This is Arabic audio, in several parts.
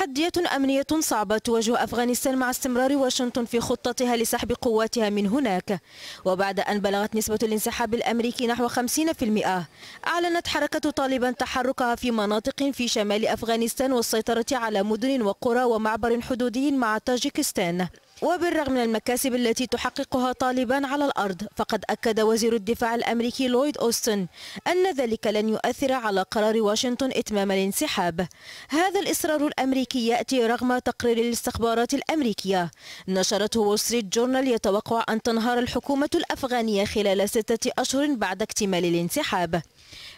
تحديات أمنية صعبة تواجه أفغانستان مع استمرار واشنطن في خطتها لسحب قواتها من هناك وبعد أن بلغت نسبة الانسحاب الأمريكي نحو 50% أعلنت حركة طالبان تحركها في مناطق في شمال أفغانستان والسيطرة على مدن وقرى ومعبر حدودي مع تاجكستان وبالرغم من المكاسب التي تحققها طالبان على الأرض فقد أكد وزير الدفاع الأمريكي لويد أوستن أن ذلك لن يؤثر على قرار واشنطن إتمام الانسحاب هذا الإصرار الأمريكي يأتي رغم تقرير الاستخبارات الأمريكية نشرته وول ستريت جورنال يتوقع أن تنهار الحكومة الأفغانية خلال ستة أشهر بعد اكتمال الانسحاب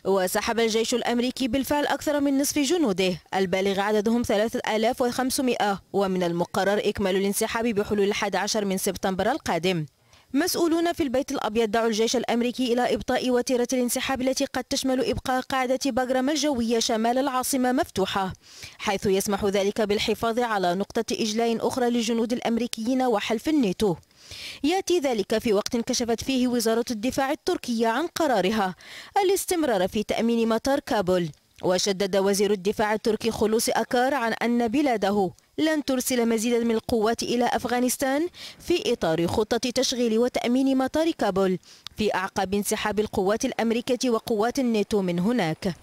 وسحب الجيش الأمريكي بالفعل أكثر من نصف جنوده البالغ عددهم 3500 ومن المقرر إكمال الانسحاب بحكومة بحلول 11 من سبتمبر القادم مسؤولون في البيت الأبيض دعوا الجيش الأمريكي إلى إبطاء وتيرة الانسحاب التي قد تشمل إبقاء قاعدة بغرام الجوية شمال العاصمة مفتوحة حيث يسمح ذلك بالحفاظ على نقطة إجلاء أخرى للجنود الأمريكيين وحلف الناتو يأتي ذلك في وقت كشفت فيه وزارة الدفاع التركية عن قرارها الاستمرار في تأمين مطار كابول وشدد وزير الدفاع التركي خلوص أكار عن أن بلاده لن ترسل مزيدا من القوات إلى أفغانستان في إطار خطة تشغيل وتأمين مطار كابول في أعقاب انسحاب القوات الأمريكية وقوات الناتو من هناك